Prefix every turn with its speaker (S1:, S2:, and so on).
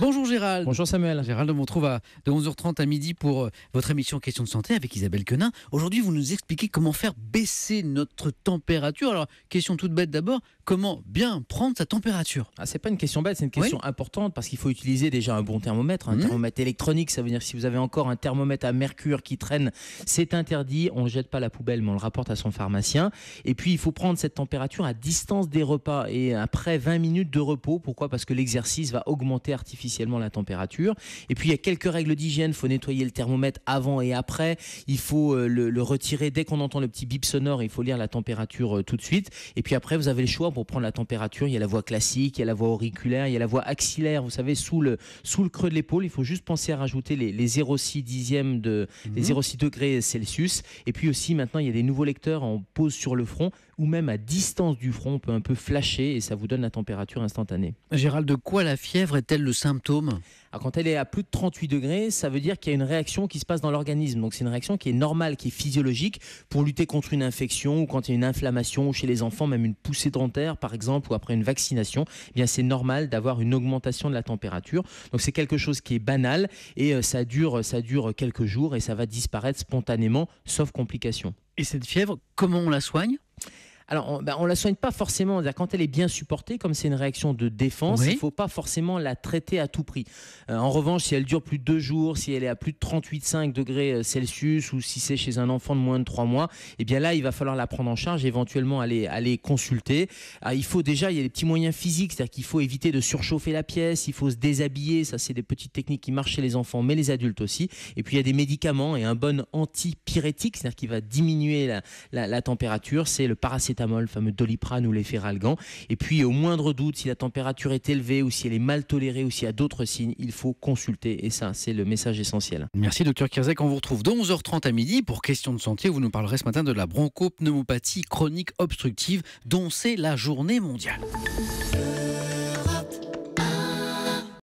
S1: Bonjour Gérald. Bonjour Samuel. Gérald, on vous retrouve à, de 11h30 à midi pour euh, votre émission Question de santé avec Isabelle Quenin. Aujourd'hui, vous nous expliquez comment faire baisser notre température. Alors, question toute bête d'abord, comment bien prendre sa température
S2: ah, n'est pas une question bête, c'est une question importante parce qu'il faut utiliser déjà un bon thermomètre, un mmh. thermomètre électronique. Ça veut dire si vous avez encore un thermomètre à mercure qui traîne, c'est interdit. On ne jette pas la poubelle, mais on le rapporte à son pharmacien. Et puis, il faut prendre cette température à distance des repas et après 20 minutes de repos. Pourquoi Parce que l'exercice va augmenter artificiellement la température. Et puis il y a quelques règles d'hygiène, il faut nettoyer le thermomètre avant et après, il faut euh, le, retirer dès qu'on entend le petit bip sonore, il faut lire la température euh, tout de suite. Et puis après, vous avez le choix pour prendre la température, il y a la voix classique, il y a la voix auriculaire, il y a la voix axillaire, vous savez, sous le, sous le creux de l'épaule, il faut juste penser à rajouter les, 0,6 dixièmes de, les 0,6 mhm. degrés Celsius. Et puis aussi, maintenant, il y a des nouveaux lecteurs en pose sur le front ou même à distance du front, on peut un peu flasher et ça vous donne la température instantanée. Gérald, de quoi la fièvre est-elle le symptôme quand elle est à plus de 38 degrés, ça veut dire qu'il y a une réaction qui se passe dans l'organisme. Donc c'est une réaction qui est normale, qui est physiologique pour lutter contre une infection ou quand il y a une inflammation ou chez les enfants, même une poussée dentaire par exemple ou après une vaccination. Eh bien c'est normal d'avoir une augmentation de la température. Donc c'est quelque chose qui est banal et euh, ça dure, ça dure quelques jours et ça va disparaître spontanément, sauf complication. Et cette fièvre, comment on la soigne alors, on, bah, ne la soigne pas forcément. Quand elle est bien supportée, comme c'est une réaction de défense, il ne faut pas forcément la traiter à tout prix. Euh, en revanche, si elle dure plus de deux jours, si elle est à plus de 38,5 degrés euh, Celsius ou si c'est chez un enfant de moins de trois mois, eh bien là, il va falloir la prendre en charge, et éventuellement aller, consulter. Ah, il faut déjà, il y a des petits moyens physiques, c'est-à-dire qu'il faut éviter de surchauffer la pièce, il faut se déshabiller. Ça, c'est des petites techniques qui marchent chez les enfants, mais les adultes aussi. Et puis, il y a des médicaments et un bon antipyrétique, c'est-à-dire qui va diminuer la, la température. C'est le paracétamol le fameux doliprane ou les ralgan. Et puis, au moindre doute, si la température est élevée ou si elle est mal tolérée ou s'il y a d'autres signes, il faut consulter. Et ça, c'est le message essentiel. Merci, docteur Kirzek. On vous retrouve d11 11h30 à midi pour Questions de santé. vous nous parlerez ce matin
S1: de la bronchopneumopathie chronique obstructive, dont c'est la journée mondiale.